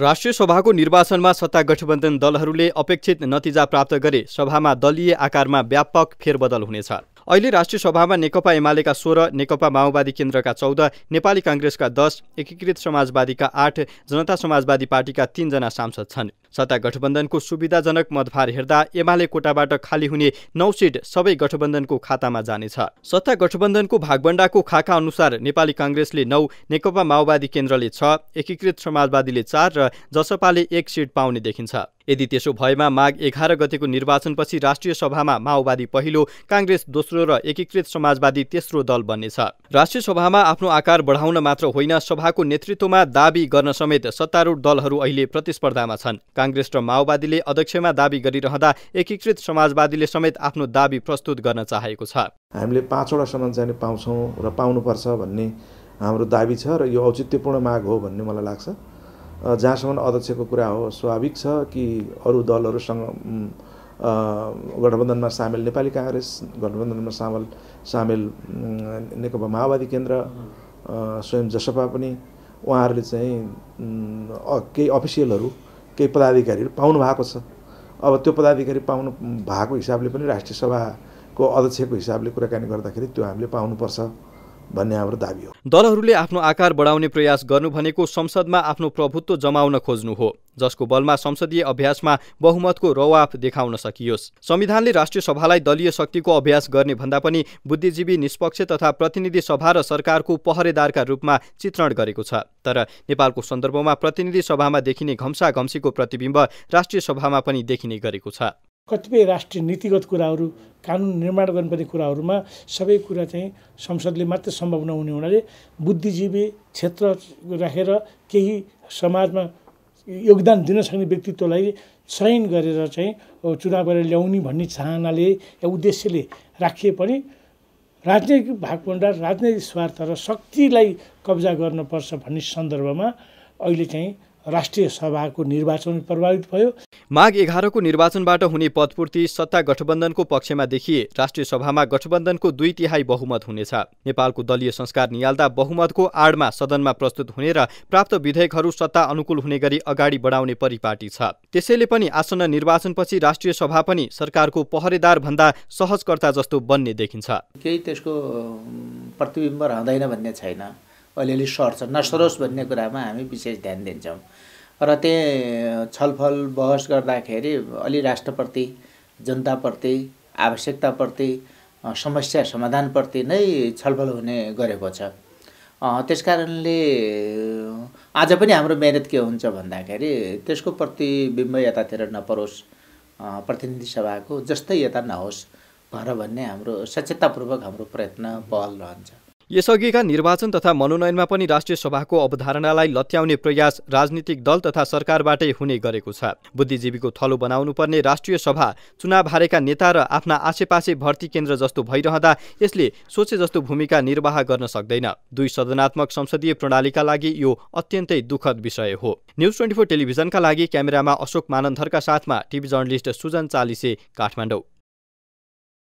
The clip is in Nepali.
राष्ट्रिय सभाको निर्वाचनमा सत्ता गठबन्धन दलहरूले अपेक्षित नतिजा प्राप्त गरे सभामा दलीय आकारमा व्यापक फेरबदल हुनेछ अहिले राष्ट्रिय सभामा नेकपा एमालेका सोह्र नेकपा माओवादी केन्द्रका चौध नेपाली काङ्ग्रेसका दस एकीकृत समाजवादीका आठ जनता समाजवादी पार्टीका तीनजना सांसद छन् सत्ता गठबन्धनको सुविधाजनक मतभार हेर्दा एमाले कोटाबाट खाली हुने नौ सिट सबै गठबन्धनको खातामा जानेछ सत्ता गठबन्धनको भागबण्डाको खाका अनुसार नेपाली काङ्ग्रेसले नौ नेकपा माओवादी केन्द्रले छ एकीकृत समाजवादीले चार र जसपाले एक सिट पाउने देखिन्छ यदि त्यसो भएमा माघ एघार गतेको निर्वाचनपछि राष्ट्रिय सभामा माओवादी पहिलो काङ्ग्रेस दोस्रो र एकीकृत समाजवादी तेस्रो दल बन्नेछ राष्ट्रिय सभामा आफ्नो आकार बढाउन मात्र होइन सभाको नेतृत्वमा दावी गर्न समेत सत्तारूढ दलहरू अहिले प्रतिस्पर्धामा छन् काङ्ग्रेस र माओवादीले अध्यक्षमा दावी गरिरहँदा एकीकृत समाजवादीले समेत आफ्नो दावी प्रस्तुत गर्न चाहेको छ हामीले पाँचवटा समान चाहिँ पाउँछौँ र पाउनुपर्छ भन्ने हाम्रो दावी छ र यो औचित्यपूर्ण माग हो भन्ने मलाई लाग्छ जहाँसम्म अध्यक्षको कुरा हो स्वाभाविक छ कि अरू दलहरूसँग गठबन्धनमा सामेल नेपाली काङ्ग्रेस गठबन्धनमा सामेल सामेल नेकपा माओवादी केन्द्र स्वयं जसपा पनि उहाँहरूले चाहिँ केही अफिसियलहरू केही पदाधिकारीहरू पाउनु भएको छ अब त्यो पदाधिकारी पाउनु भएको हिसाबले पनि राष्ट्रिय सभाको अध्यक्षको हिसाबले कुराकानी गर्दाखेरि त्यो हामीले पाउनुपर्छ भन्ने हाम्रो दावी हो दलहरूले आफ्नो आकार बढाउने प्रयास गर्नु भनेको संसदमा आफ्नो प्रभुत्व जमाउन खोज्नु हो जसको बलमा संसदीय अभ्यासमा बहुमतको रवाफ देखाउन सकियोस् संविधानले राष्ट्रिय सभालाई दलीय शक्तिको अभ्यास गर्ने भन्दा पनि बुद्धिजीवी निष्पक्ष तथा प्रतिनिधि सभा र सरकारको पहरेदारका रूपमा चित्रण गरेको छ तर नेपालको सन्दर्भमा प्रतिनिधि सभामा देखिने घम्सा घम्सीको प्रतिबिम्ब राष्ट्रिय सभामा पनि देखिने गरेको छ कतिपय राष्ट्रिय नीतिगत कुराहरू कानुन निर्माण गर्नुपर्ने कुराहरूमा सबै कुरा चाहिँ संसदले मात्र सम्भव नहुने हुनाले बुद्धिजीवी क्षेत्र राखेर केही समाजमा योगदान दिन सक्ने व्यक्तित्वलाई चयन गरेर चाहिँ चुनाव गरेर ल्याउने भन्ने चाहनाले या उद्देश्यले राखिए पनि राजनैतिक भागभन्डा राजनैतिक स्वार्थ र शक्तिलाई कब्जा गर्नुपर्छ भन्ने सन्दर्भमा अहिले चाहिँ राष्ट्रिय सभाको निर्वाचन प्रभावित भयो माघ एघारको निर्वाचनबाट हुने पदपूर्ति सत्ता गठबन्धनको पक्षमा देखिए राष्ट्रिय सभामा गठबन्धनको दुई तिहाई बहुमत हुनेछ नेपालको दलीय संस्कार निहाल्दा बहुमतको आडमा सदनमा प्रस्तुत हुने र प्राप्त विधेयकहरू सत्ता अनुकूल हुने गरी अगाडि बढाउने परिपाटी छ त्यसैले पनि आसन्न निर्वाचनपछि राष्ट्रिय सभा पनि सरकारको पहरेदार भन्दा सहजकर्ता जस्तो बन्ने देखिन्छ केही त्यसको प्रतिबिम्ब रहँदैन भन्ने छैन अलिअलि सर्छ नसरोस् भन्ने कुरामा हामी विशेष ध्यान दिन्छौँ र त्यहाँ छलफल बहस गर्दाखेरि अलि राष्ट्रप्रति जनताप्रति आवश्यकताप्रति समस्या समाधानप्रति नै छलफल हुने गरेको छ त्यस कारणले आज पनि हाम्रो मेहनत के हुन्छ भन्दाखेरि त्यसको प्रतिबिम्ब यतातिर नपरोस् प्रतिनिधि सभाको जस्तै यता नहोस् भनेर भन्ने हाम्रो सचेततापूर्वक हाम्रो प्रयत्न पहल रहन्छ यसअघिका निर्वाचन तथा मनोनयनमा पनि राष्ट्रिय सभाको अवधारणालाई लत्याउने प्रयास राजनीतिक दल तथा सरकारबाटै हुने गरेको छ बुद्धिजीवीको थलो बनाउनुपर्ने राष्ट्रिय सभा चुनाव हारेका नेता र आफ्ना आसेपासे भर्ती केन्द्र जस्तो भइरहँदा यसले सोचे जस्तो भूमिका निर्वाह गर्न सक्दैन दुई सदनात्मक संसदीय प्रणालीका लागि यो अत्यन्तै दुःखद विषय हो न्युज ट्वेन्टी फोर टेलिभिजनका लागि क्यामेरामा अशोक मानन्धरका साथमा टिभी जर्नलिस्ट सुजन चालिसे काठमाडौँ